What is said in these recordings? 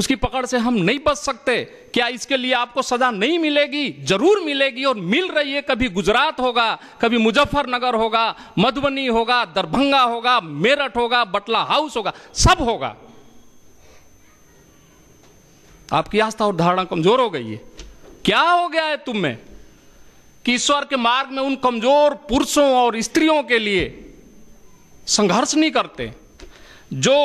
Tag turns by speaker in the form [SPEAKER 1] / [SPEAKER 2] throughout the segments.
[SPEAKER 1] उसकी पकड़ से हम नहीं बच सकते क्या इसके लिए आपको सजा नहीं मिलेगी जरूर मिलेगी और मिल रही है कभी गुजरात होगा कभी मुजफ्फरनगर होगा मधुबनी होगा दरभंगा होगा मेरठ होगा बटला हाउस होगा सब होगा आपकी आस्था और धारणा कमजोर हो गई है क्या हो गया है तुम में कि ईश्वर के मार्ग में उन कमजोर पुरुषों और स्त्रियों के लिए संघर्ष नहीं करते जो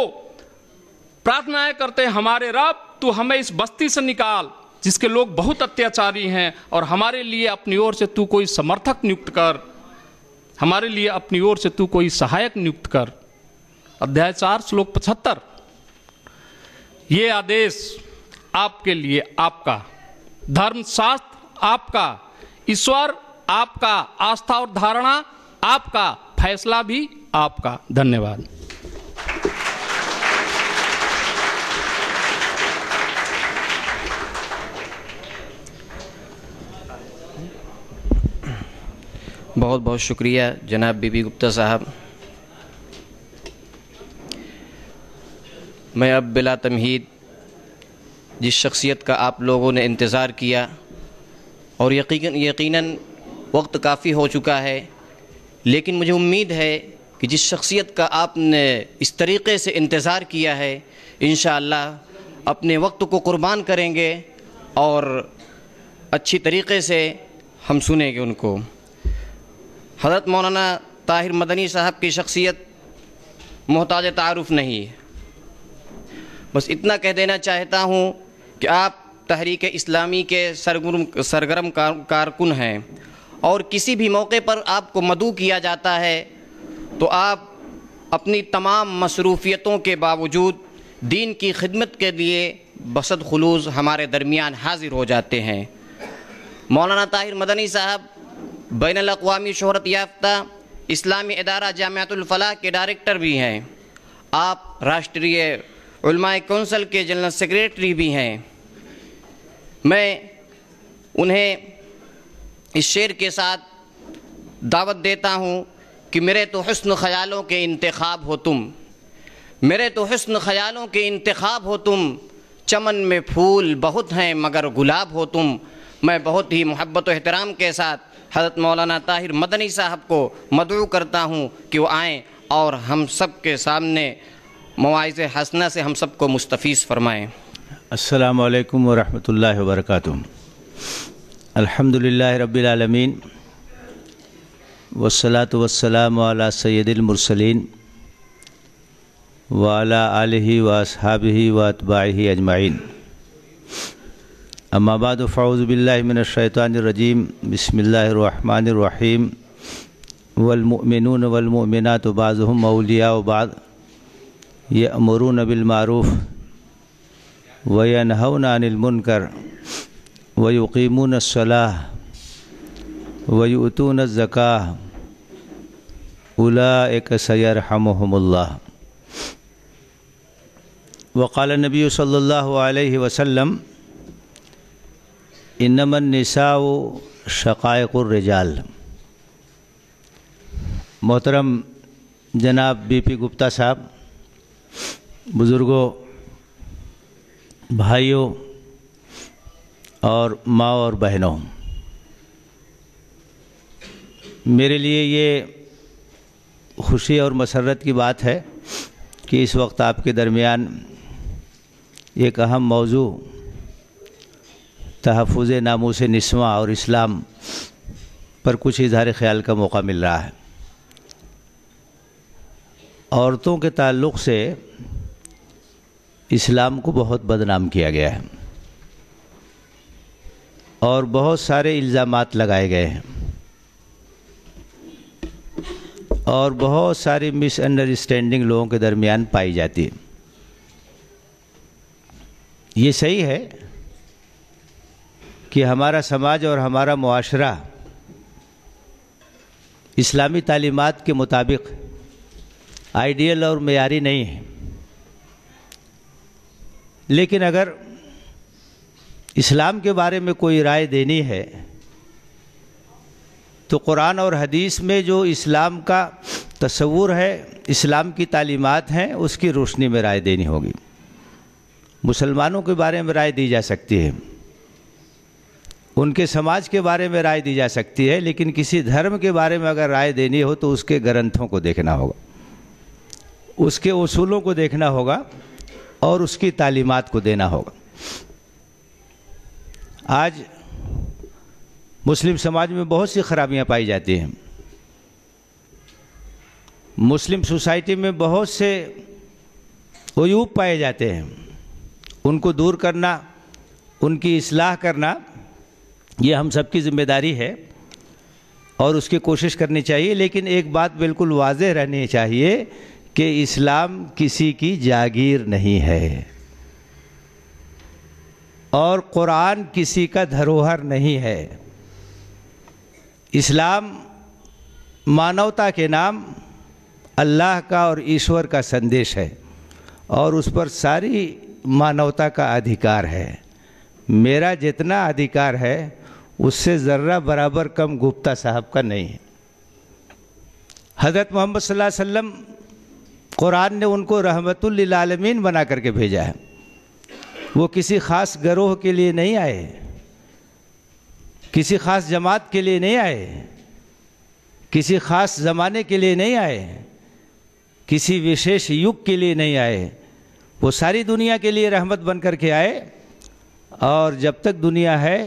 [SPEAKER 1] प्रार्थनाएं करते हैं हमारे रब तू हमें इस बस्ती से निकाल जिसके लोग बहुत अत्याचारी हैं और हमारे लिए अपनी ओर से तू कोई समर्थक नियुक्त कर हमारे लिए अपनी ओर से तू कोई सहायक नियुक्त कर अध्याय चार श्लोक पचहत्तर ये आदेश आपके लिए आपका धर्मशास्त्र आपका ईश्वर आपका आस्था और धारणा आपका फैसला भी आपका धन्यवाद
[SPEAKER 2] बहुत बहुत शुक्रिया जनाब बीबी गुप्ता साहब मैं अब बिला तमहीद जिस शख्सियत का आप लोगों ने इंतज़ार किया और यकीन यकीनन वक्त काफ़ी हो चुका है लेकिन मुझे उम्मीद है कि जिस शख्सियत का आपने इस तरीक़े से इंतज़ार किया है इन अपने वक्त को कुर्बान करेंगे और अच्छी तरीक़े से हम सुनेंगे उनको हज़रत मौलाना ताहिर मदनी साहब की शख्सियत मोहताज तारफ़ नहीं है बस इतना कह देना चाहता हूँ कि आप तहरीक इस्लामी के सरगर्म सरगर्म कारकुन हैं और किसी भी मौके पर आपको मदू किया जाता है तो आप अपनी तमाम मसरूफियतों के बावजूद दीन की खिदमत के लिए बसद खलूस हमारे दरमियान हाजिर हो जाते हैं मौलाना ताहिर मदनी साहब बैन अवी शहरत याफ्ता इस्लामी अदारा जामियातुलफलाह के डायरेक्टर भी हैं आप राष्ट्रीय कौंसल के जनरल सेक्रेटरी भी हैं मैं उन्हें इस शेर के साथ दावत देता हूँ कि मेरे तो हसन ख्यालों के इंतखब हो तुम मेरे तो हसन ख्यालों के इंतखब हो तुम चमन में फूल बहुत हैं मगर गुलाब हो तुम मैं बहुत ही मोहब्बत अहतराम के साथ हज़रत मौलाना ताहिर मदनी साहब को मदू करता हूँ कि वो आएँ और हम सब के सामने मुआज़ हसना से हम सबको मुस्तफ़ फ़रमाएँ
[SPEAKER 3] अल्लाम वरहल वर्क अल्हम्दुलिल्लाह रबालमीन वसलात वसलाम वाला सैदुलमरसलिन वाला आलि वासहाबी वातबाही अजमाइन अम्माबाद फ़ाउज़बिल्लिमिनशैतरजीम बसमीम वलमिन वलमिना तो बाज़म मौलिया बाद ये अमरून बिलमूफ़ वनहन अनिलमुनकर वयुकीमून सलाह वयुतून ज़का उला एक सैर हमहमल्ला वक़ाल नबी सल्ला वसलम इनमन इनमनसा शक़ायकुर्रजाल मोहतरम जनाब बीपी गुप्ता साहब बुज़ुर्गों भाइयों और माओ और बहनों मेरे लिए ये खुशी और मसरत की बात है कि इस वक्त आपके दरमियान एक अहम मौजू तहफ़ से नस्वा और इस्लाम पर कुछ इजहार ख्याल का मौका मिल रहा है औरतों के ताल्लुक़ से इस्लाम को बहुत बदनाम किया गया है और बहुत सारे इल्ज़ाम लगाए गए हैं और बहुत सारी मिसअंडरस्टैंडिंग लोगों के दरमियान पाई जाती है ये सही है कि हमारा समाज और हमारा माशरा इस्लामी तालीमत के मुताबिक आइडियल और मैारी नहीं है लेकिन अगर इस्लाम के बारे में कोई राय देनी है तो कुरान और हदीस में जो इस्लाम का तस्वूर है इस्लाम की तालीमत हैं उसकी रोशनी में राय देनी होगी मुसलमानों के बारे में राय दी जा सकती है उनके समाज के बारे में राय दी जा सकती है लेकिन किसी धर्म के बारे में अगर राय देनी हो तो उसके ग्रंथों को देखना होगा उसके उसूलों को देखना होगा और उसकी तालीमत को देना होगा आज मुस्लिम समाज में बहुत सी खराबियां पाई जाती हैं मुस्लिम सोसाइटी में बहुत से वयूब पाए जाते हैं उनको दूर करना उनकी इसलाह करना ये हम सबकी ज़िम्मेदारी है और उसकी कोशिश करनी चाहिए लेकिन एक बात बिल्कुल वाज रहनी चाहिए कि इस्लाम किसी की जागीर नहीं है और कुरान किसी का धरोहर नहीं है इस्लाम मानवता के नाम अल्लाह का और ईश्वर का संदेश है और उस पर सारी मानवता का अधिकार है मेरा जितना अधिकार है उससे ज़र्रा बराबर कम गुप्ता साहब का नहीं है हज़रत मोहम्मद सल्लल्लाहु वसल्लम कुरान ने उनको रहमतुल्लिलालमीन बना करके भेजा है वो किसी ख़ास गरोह के लिए नहीं आए किसी ख़ास जमात के लिए नहीं आए किसी ख़ास ज़माने के लिए नहीं आए किसी विशेष युग के लिए नहीं आए वो सारी दुनिया के लिए रहमत बन कर के आए और जब तक दुनिया है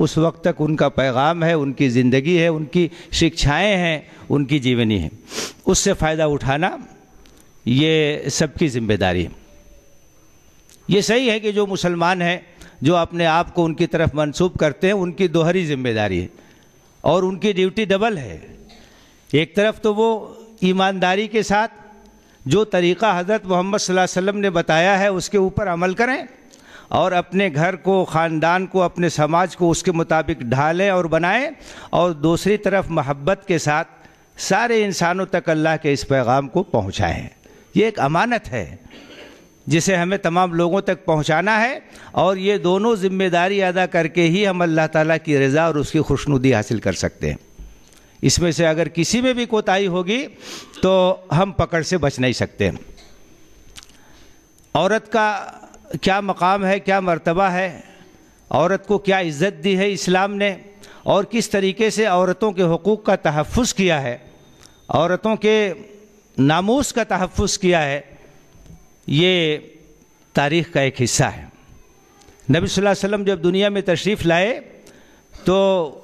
[SPEAKER 3] उस वक्त तक उनका पैगाम है उनकी ज़िंदगी है उनकी शिक्षाएं हैं उनकी जीवनी है उससे फ़ायदा उठाना ये सबकी जिम्मेदारी है ये सही है कि जो मुसलमान हैं जो अपने आप को उनकी तरफ मंसूब करते हैं उनकी दोहरी जिम्मेदारी है और उनकी ड्यूटी डबल है एक तरफ तो वो ईमानदारी के साथ जो तरीक़ा हज़रत मोहम्मद वसल्लम ने बताया है उसके ऊपर अमल करें और अपने घर को ख़ानदान को अपने समाज को उसके मुताबिक ढालें और बनाएं और दूसरी तरफ महब्बत के साथ सारे इंसानों तक अल्लाह के इस पैगाम को पहुँचाएँ ये एक अमानत है जिसे हमें तमाम लोगों तक पहुंचाना है और ये दोनों ज़िम्मेदारी अदा करके ही हम अल्लाह ताला की रज़ा और उसकी खुशनुदी हासिल कर सकते हैं इसमें से अगर किसी में भी कोताही होगी तो हम पकड़ से बच नहीं सकते औरत का क्या मकाम है क्या मर्तबा है औरत को क्या इज़्ज़त दी है इस्लाम ने और किस तरीके से औरतों के हकूक़ का तहफ़ किया है औरतों के नामोस का तहफ़ किया है ये तारीख़ का एक हिस्सा है नबी सल्लल्लाहु अलैहि वसल्लम जब दुनिया में तशरीफ़ लाए तो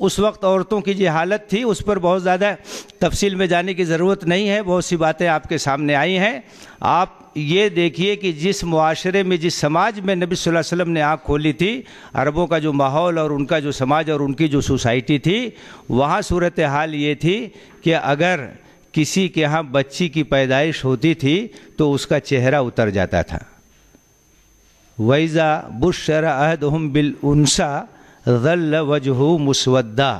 [SPEAKER 3] उस वक्त औरतों की जो हालत थी उस पर बहुत ज़्यादा तफसील में जाने की ज़रूरत नहीं है बहुत सी बातें आपके सामने आई हैं आप ये देखिए कि जिस मुआरे में जिस समाज में नबी सल्लल्लाहु अलैहि वसल्लम ने आँख खोली थी अरबों का जो माहौल और उनका जो समाज और उनकी जो सोसाइटी थी वहाँ सूरत हाल ये थी कि अगर किसी के यहाँ बच्ची की पैदाइश होती थी तो उसका चेहरा उतर जाता था वैज़ा बुशर अहद हम बिल उनसा गल वजह मुसवदा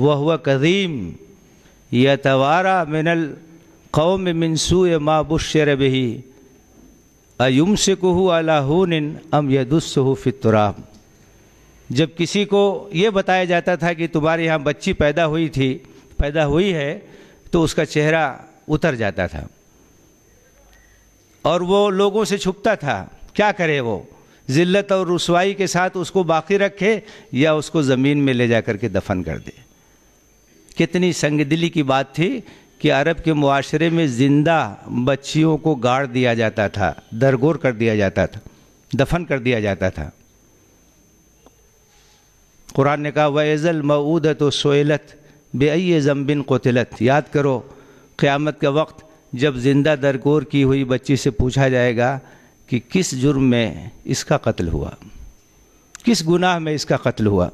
[SPEAKER 3] वह व कदीम तवारा मिनल कौम मिनसू मा बुशर बही अयुम से अलाहून अम यदुस्सहू फितराब जब किसी को ये बताया जाता था कि तुम्हारे यहाँ बच्ची पैदा हुई थी पैदा हुई है तो उसका चेहरा उतर जाता था और वो लोगों से छुपता था क्या करे वो ज़िल्लत और रसवाई के साथ उसको बाकी रखे या उसको ज़मीन में ले जा कर के दफन कर दे कितनी संगदिली की बात थी कि अरब के मुआरे में ज़िंदा बच्चियों को गाड़ दिया जाता था दरगोर कर दिया जाता था दफन कर दिया जाता था कुरान ने कहा वज़ल मऊदत व सोलत बे ज़म्बिन कोतिलत याद करो क़्यामत का वक्त जब ज़िंदा दरगोर की हुई बच्ची से पूछा जाएगा कि किस जुर्म में इसका कत्ल हुआ किस गुनाह में इसका कत्ल हुआ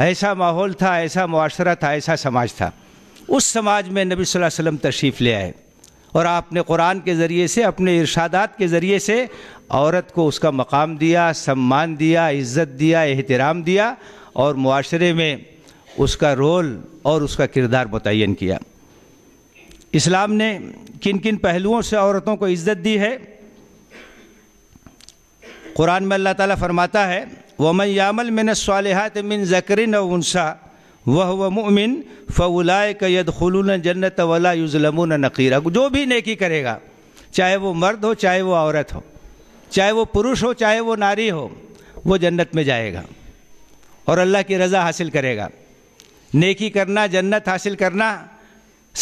[SPEAKER 3] ऐसा माहौल था ऐसा मुआरा था ऐसा समाज था उस समाज में नबी सल्लल्लाहु अलैहि वसल्लम तशरीफ़ ले आए और आपने कुरान के ज़रिए से अपने इरशादात के ज़रिए से औरत को उसका मकाम दिया सम्मान दिया इज़्ज़त दिया एहतराम दिया और माशरे में उसका रोल और उसका किरदार मुतन किया इस्लाम ने किन किन पहलुओं से औरतों को इज़्ज़त दी है कुरान में अल्लाह ताला फरमाता है वमन यामल मिन सालहत मिन जकरिन उनसा वह व मोमिन फ़लाए कैद खलून जन्नत वला युजलमून नकीरा जो भी नेकी करेगा चाहे वो मर्द हो चाहे वो औरत हो चाहे वो पुरुष हो चाहे वो नारी हो वो जन्नत में जाएगा और अल्लाह की रज़ा हासिल करेगा नेकी करना जन्नत हासिल करना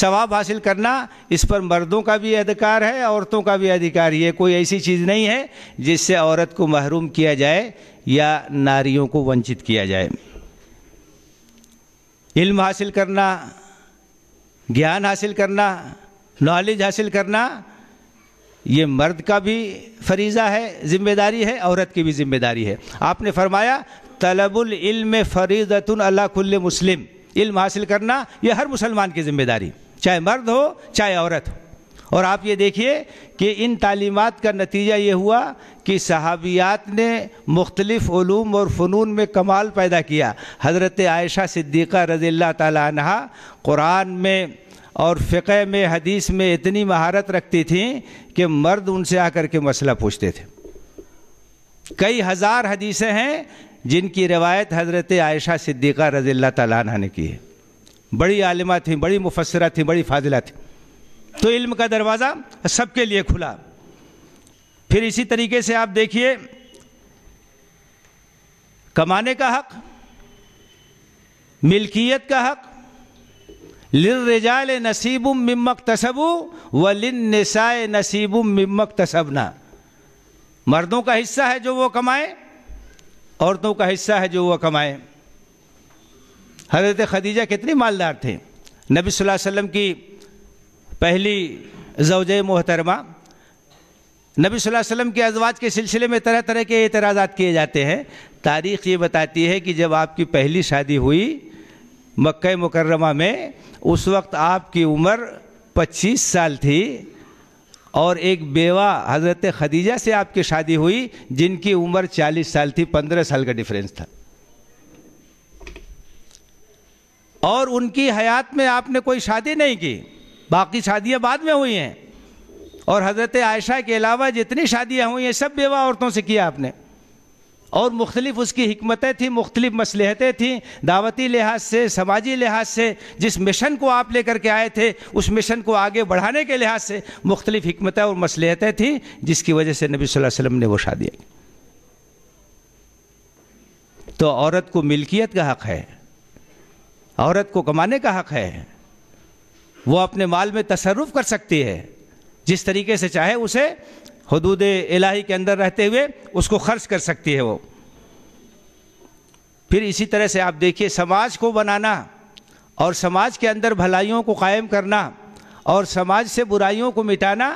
[SPEAKER 3] सवाब हासिल करना इस पर मर्दों का भी अधिकार है औरतों का भी अधिकार ये कोई ऐसी चीज़ नहीं है जिससे औरत को महरूम किया जाए या नारियों को वंचित किया जाए इल्म हासिल करना ज्ञान हासिल करना नॉलेज हासिल करना ये मर्द का भी फरीज़ा है ज़िम्मेदारी है औरत की भी ज़िम्मेदारी है आपने फरमाया तलबुल इल्म फरीदतन अल्लाह कुल्ल मुस्लिम इल्म हासिल करना यह हर मुसलमान की ज़िम्मेदारी चाहे मर्द हो चाहे औरत हो और आप ये देखिए कि इन तालीमत का नतीजा ये हुआ कि सहाबियात ने मुख्तलिफ़ूम और फ़नून में कमाल पैदा किया हज़रत आयशा सिद्दीक़ा रज़ील्ला तहा क़ुरान में और फ़िक़े में हदीस में इतनी महारत रखती थी कि मर्द उनसे आकर के मसला पूछते थे कई हज़ार हदीसें हैं जिनकी रवायत हज़रत आयशा सिद्दीक़ा रज़ील्ला तह ने की है बड़ी आलिमा थी बड़ी मुफसरा थी बड़ी फाजिला थी तो इल्म का दरवाज़ा सबके लिए खुला फिर इसी तरीके से आप देखिए कमाने का हक मिल्कियत का हक रिजाल नसीब ममक तसबू व लिन लिनसाए नसीबुम ममक तसबना मर्दों का हिस्सा है जो वो कमाए औरतों का हिस्सा है जो वो कमाए हजरत खदीजा कितनी मालदार थे नबी सल्लल्लाहु अलैहि वसल्लम की पहली जवज मोहतरमा नबी वसल्लम के अजवाज के सिलसिले में तरह तरह के एतराज़ा किए जाते हैं तारीख़ ये बताती है कि जब आपकी पहली शादी हुई मक् मुकर्रमा में उस वक्त आपकी उम्र 25 साल थी और एक बेवा हज़रत खदीजा से आपकी शादी हुई जिनकी उम्र 40 साल थी 15 साल का डिफरेंस था और उनकी हयात में आपने कोई शादी नहीं की बाकी शादियाँ बाद में हुई हैं और हज़रत आयशा के अलावा जितनी शादियाँ हुई हैं सब बेवा औरतों से किया आपने और मुख्तलिफ उसकी हमतें थी मुख्तलिफ मसलहतें थी दावती लिहाज से समाजी लिहाज से जिस मिशन को आप लेकर के आए थे उस मिशन को आगे बढ़ाने के लिहाज से मुख्तलिफ हमतें और मसलहतें थीं जिसकी वजह से नबी सल्लल्लाहु अलैहि वसल्लम ने वो शादियाँ तो औरत को मिल्कियत का हक़ है औरत को कमाने का हक़ है वो अपने माल में तसरुफ कर सकती है जिस तरीके से चाहे उसे हदूद इलाही के अंदर रहते हुए उसको खर्च कर सकती है वो फिर इसी तरह से आप देखिए समाज को बनाना और समाज के अंदर भलाइयों को कायम करना और समाज से बुराइयों को मिटाना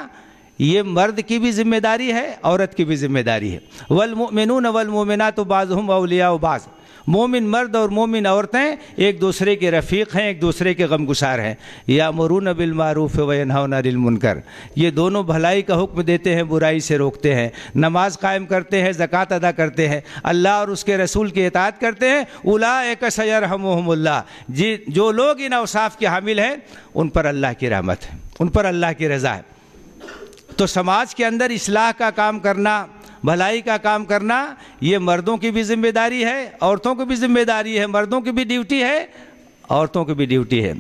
[SPEAKER 3] ये मर्द की भी जिम्मेदारी है औरत की भी जिम्मेदारी है वलमिन वलमोमिना तो बाज़ हम अलिया बाज़ मोमिन मर्द और मोमिन औरतें एक दूसरे के रफ़ीक हैं एक दूसरे के गमगुसार हैं या मरून बिलमारूफ़ वनकर ये दोनों भलाई का हुक्म देते हैं बुराई से रोकते हैं नमाज कायम करते हैं ज़क़़त अदा करते हैं अल्लाह और उसके रसूल की इतात करते हैं उला एक सैर हमला जी जो लोग इन अवसाफ़ के हामिल हैं उन पर अल्लाह की रहमत है उन पर अल्लाह की रज़ा है तो समाज के अंदर इसलाह का काम करना भलाई का काम करना ये मर्दों की भी जिम्मेदारी है औरतों की भी जिम्मेदारी है मर्दों की भी ड्यूटी है औरतों की भी ड्यूटी है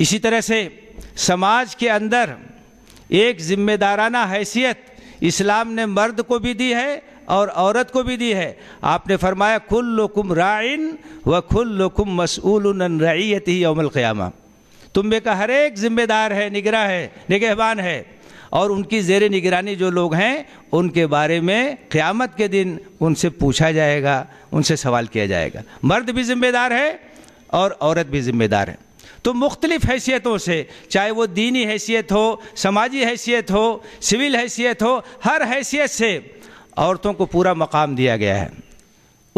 [SPEAKER 3] इसी तरह से समाज के अंदर एक जिम्मेदाराना हैसियत इस्लाम ने मर्द को भी दी है और औरत को भी दी है आपने फरमाया खुल्लुकुम राइन व खुल्लुकुम मसूल रईयत ही यौमल क़यामा तुम का हर एक जिम्मेदार है निगरा है निगहबान है और उनकी जेर निगरानी जो लोग हैं उनके बारे में क़्यामत के दिन उनसे पूछा जाएगा उनसे सवाल किया जाएगा मर्द भी ज़िम्मेदार है और औरत भी ज़िम्मेदार है तो मुख्तलिफ़ हैसियतों से चाहे वो दीनी हैसियत हो समाजी हैसियत हो सिविल हैसियत हो हर हैसियत से औरतों को पूरा मकाम दिया गया है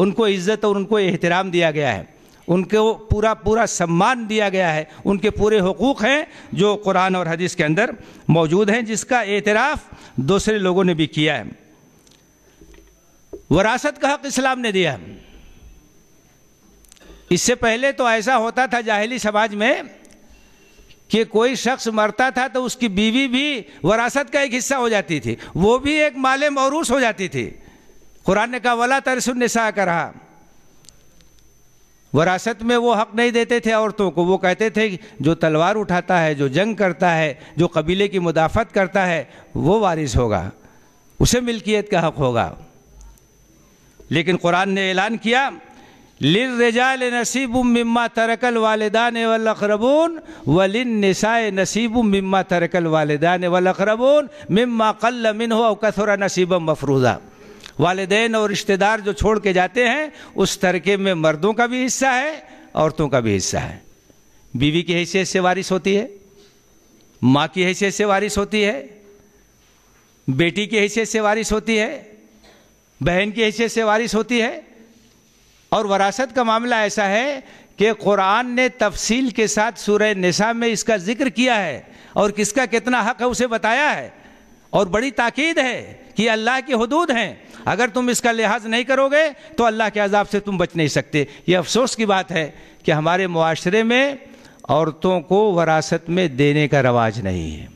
[SPEAKER 3] उनको इज़्ज़त और उनको एहतराम दिया गया है उनको पूरा पूरा सम्मान दिया गया है उनके पूरे हकूक़ हैं जो कुरान और हदीस के अंदर मौजूद हैं जिसका एतराफ़ दूसरे लोगों ने भी किया है वरासत का हक इस्लाम ने दिया इससे पहले तो ऐसा होता था जाहली समाज में कि कोई शख्स मरता था तो उसकी बीवी भी वरासत का एक हिस्सा हो जाती थी वो भी एक माले मौरूस हो जाती थी कुरान ने कहा वला तरसुन्नसा कहा वरासत में वो हक नहीं देते थे औरतों को वो कहते थे जो तलवार उठाता है जो जंग करता है जो कबीले की मुदाफ़त करता है वो वारिस होगा उसे मिल्कियत का हक होगा लेकिन कुरान ने ऐलान किया लिल रजाल नसीब मम्मा तरकल वालदान वलखरबून वलिन नसाए नसीब मम्मा तरकल वालदान वलखरबून मम्मा कल मिन हो कसरा नसीबम मफरूज़ा वालदेन और रिश्तेदार जो छोड़ के जाते हैं उस तरके में मर्दों का भी हिस्सा है औरतों का भी हिस्सा है बीवी की हैसियत से वारिश होती है माँ की हैसियत से वारिश होती है बेटी की हैसियत से वारिश होती है बहन की हैसियत से वारिश होती है और वरासत का मामला ऐसा है कि कुरान ने तफसील के साथ सूरह निसा में इसका जिक्र किया है और किसका कितना हक है उसे बताया है और बड़ी ताकीद है कि अल्लाह की हदूद हैं अगर तुम इसका लिहाज नहीं करोगे तो अल्लाह के अजाब से तुम बच नहीं सकते ये अफसोस की बात है कि हमारे माशरे में औरतों को वरासत में देने का रवाज नहीं है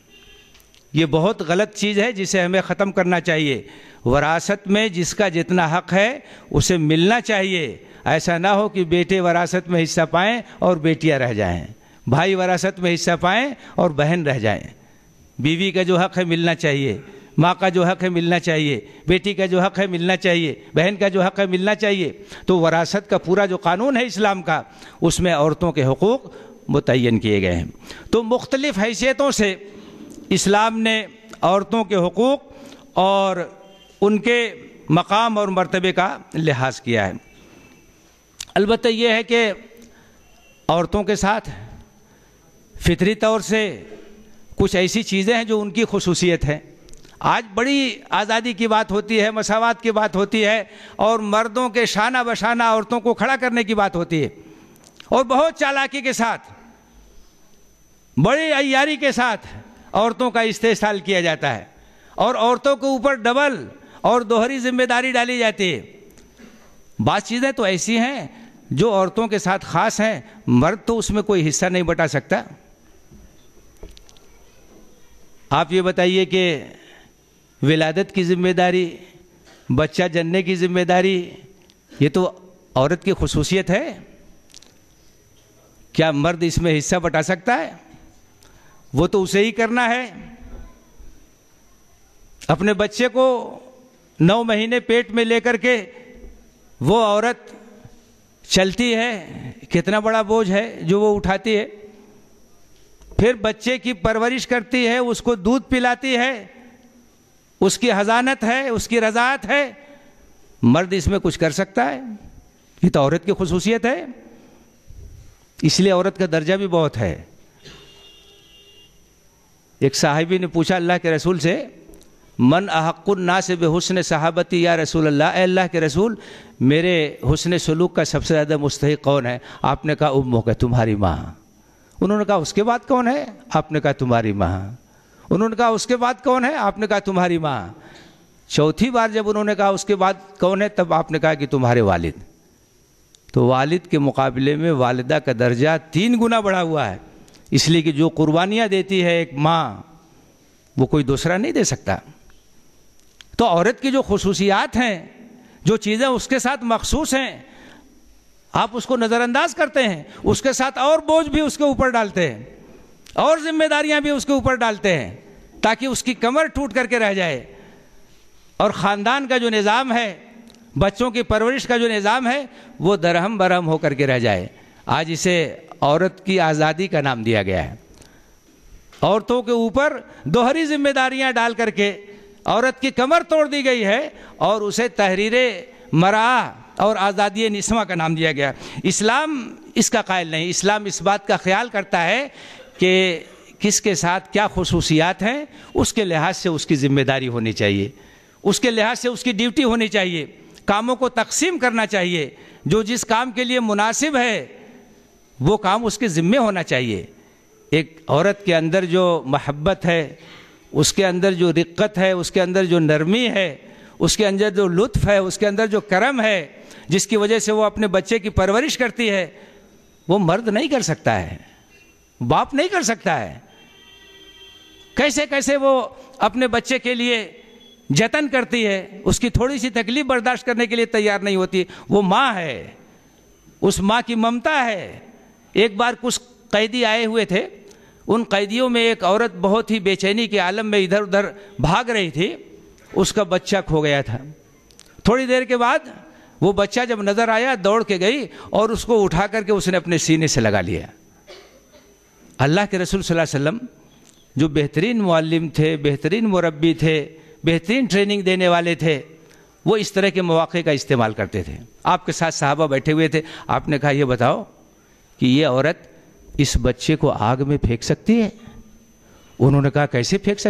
[SPEAKER 3] ये बहुत गलत चीज़ है जिसे हमें ख़त्म करना चाहिए वरासत में जिसका जितना हक है उसे मिलना चाहिए ऐसा ना हो कि बेटे वरासत में हिस्सा पाएँ और बेटियाँ रह जाएँ भाई वरासत में हिस्सा पाएँ और बहन रह जाएँ बीवी का जो हक है मिलना चाहिए माँ का जो हक है मिलना चाहिए बेटी का जो हक है मिलना चाहिए बहन का जो हक है मिलना चाहिए तो वरासत का पूरा जो कानून है इस्लाम का उसमें औरतों के हकूक़ मुतन किए गए हैं तो मुख्तलिफ़ हैसियतों से इस्लाम ने औरतों के हकूक़ और उनके मकाम और मरतबे का लिहाज किया है अलबत् यह है कि औरतों के साथ फितरी तौर से कुछ ऐसी चीज़ें हैं जो उनकी खसूसियत है आज बड़ी आज़ादी की बात होती है मसावत की बात होती है और मर्दों के शाना बशाना औरतों को खड़ा करने की बात होती है और बहुत चालाकी के साथ बड़ी अयारी के साथ औरतों का इस्तेसाल किया जाता है और औरतों के ऊपर डबल और दोहरी जिम्मेदारी डाली जाती है बात चीज़ें तो ऐसी हैं जो औरतों के साथ ख़ास हैं मर्द तो उसमें कोई हिस्सा नहीं बटा सकता आप ये बताइए कि विलादत की जिम्मेदारी बच्चा जनने की जिम्मेदारी ये तो औरत की खसूसियत है क्या मर्द इसमें हिस्सा बटा सकता है वो तो उसे ही करना है अपने बच्चे को नौ महीने पेट में लेकर के वो औरत चलती है कितना बड़ा बोझ है जो वो उठाती है फिर बच्चे की परवरिश करती है उसको दूध पिलाती है उसकी हजानत है उसकी रजात है मर्द इसमें कुछ कर सकता है ये तो औरत की खसूसियत है इसलिए औरत का दर्जा भी बहुत है एक साहिबी ने पूछा अल्लाह के रसूल से मन अहकुन्ना से बेहसन सहाबती या रसूल अल्लाह अल्लाह के रसूल मेरे हुसन सलूक का सबसे ज़्यादा मुस्तक कौन है आपने कहा उम्मो का तुम्हारी माँ उन्होंने कहा उसके बाद कौन है आपने कहा तुम्हारी माँ उन्होंने कहा उसके बाद कौन है आपने कहा तुम्हारी माँ चौथी बार जब उन्होंने कहा उसके बाद कौन है तब आपने कहा कि तुम्हारे वालिद तो वालिद के मुकाबले में वालदा का दर्जा तीन गुना बढ़ा हुआ है इसलिए कि जो कुर्बानियाँ देती है एक माँ वो कोई दूसरा नहीं दे सकता तो औरत की जो खसूसियात हैं जो चीज़ें उसके साथ मखसूस हैं आप उसको नज़रअंदाज करते हैं उसके साथ और बोझ भी उसके ऊपर डालते हैं और जिम्मेदारियां भी उसके ऊपर डालते हैं ताकि उसकी कमर टूट करके रह जाए और ख़ानदान का जो निज़ाम है बच्चों की परवरिश का जो निज़ाम है वो दरहम बरहम होकर के रह जाए आज इसे औरत की आज़ादी का नाम दिया गया है औरतों के ऊपर दोहरी जिम्मेदारियां डाल करके औरत की कमर तोड़ दी गई है और उसे तहरीर मरा और आज़ादी नस्वा का नाम दिया गया इस्लाम इसका कायल नहीं इस्लाम इस बात का ख्याल करता है कि किसके साथ क्या खसूसियात हैं उसके लिहाज से उसकी ज़िम्मेदारी होनी चाहिए उसके लिहाज से उसकी ड्यूटी होनी चाहिए कामों को तकसीम करना चाहिए जो जिस काम के लिए मुनासिब है वो काम उसके ज़िम्मे होना चाहिए एक औरत के अंदर जो महब्बत है उसके अंदर जो रिक्कत है उसके अंदर जो नरमी है उसके अंदर जो लुत्फ है उसके अंदर जो करम है जिसकी वजह से वो अपने बच्चे की परवरिश करती है वो मर्द नहीं कर सकता है बाप नहीं कर सकता है कैसे कैसे वो अपने बच्चे के लिए जतन करती है उसकी थोड़ी सी तकलीफ बर्दाश्त करने के लिए तैयार नहीं होती वो माँ है उस माँ की ममता है एक बार कुछ कैदी आए हुए थे उन कैदियों में एक औरत बहुत ही बेचैनी के आलम में इधर उधर भाग रही थी उसका बच्चा खो गया था थोड़ी देर के बाद वो बच्चा जब नज़र आया दौड़ के गई और उसको उठा करके उसने अपने सीने से लगा लिया अल्लाह के रसूल सल्लल्लाहु अलैहि वसल्लम जो बेहतरीन मुअल्लिम थे बेहतरीन मुरबी थे बेहतरीन ट्रेनिंग देने वाले थे वो इस तरह के मौक़े का इस्तेमाल करते थे आपके साथ साहबा बैठे हुए थे आपने कहा यह बताओ कि ये औरत इस बच्चे को आग में फेंक सकती है उन्होंने कहा कैसे फेंक सकती